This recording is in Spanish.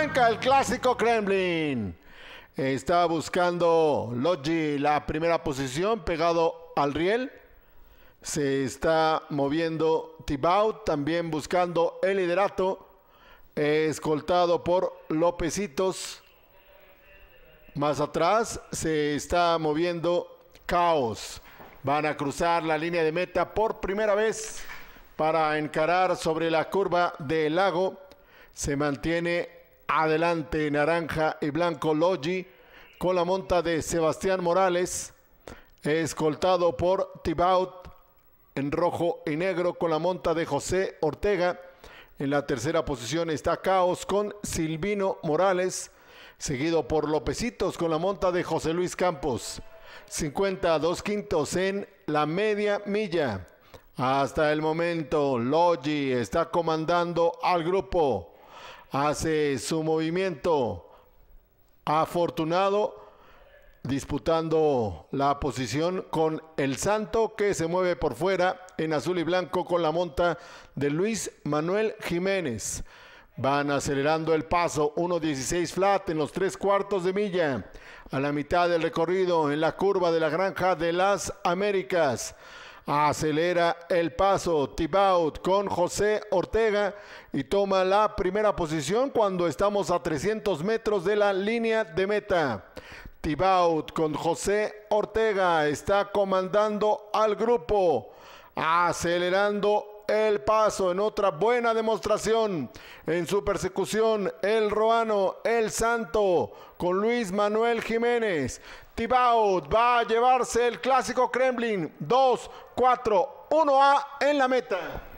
el clásico Kremlin. Está buscando Logi la primera posición pegado al riel. Se está moviendo Tibaut, también buscando el liderato. Escoltado por Lópezitos. Más atrás se está moviendo Caos. Van a cruzar la línea de meta por primera vez para encarar sobre la curva del lago. Se mantiene Adelante naranja y blanco Logi con la monta de Sebastián Morales, escoltado por Tibaut en rojo y negro con la monta de José Ortega. En la tercera posición está Caos con Silvino Morales, seguido por Lopecitos con la monta de José Luis Campos. 52 quintos en la media milla. Hasta el momento, Logi está comandando al grupo hace su movimiento afortunado disputando la posición con el Santo que se mueve por fuera en azul y blanco con la monta de Luis Manuel Jiménez. Van acelerando el paso, 1.16 flat en los tres cuartos de milla, a la mitad del recorrido en la curva de la granja de las Américas. Acelera el paso, Tibaut con José Ortega y toma la primera posición cuando estamos a 300 metros de la línea de meta. Tibaut con José Ortega está comandando al grupo, acelerando el paso en otra buena demostración. En su persecución, el roano, el santo, con Luis Manuel Jiménez. Tibaut va a llevarse el clásico Kremlin 2-4-1A en la meta.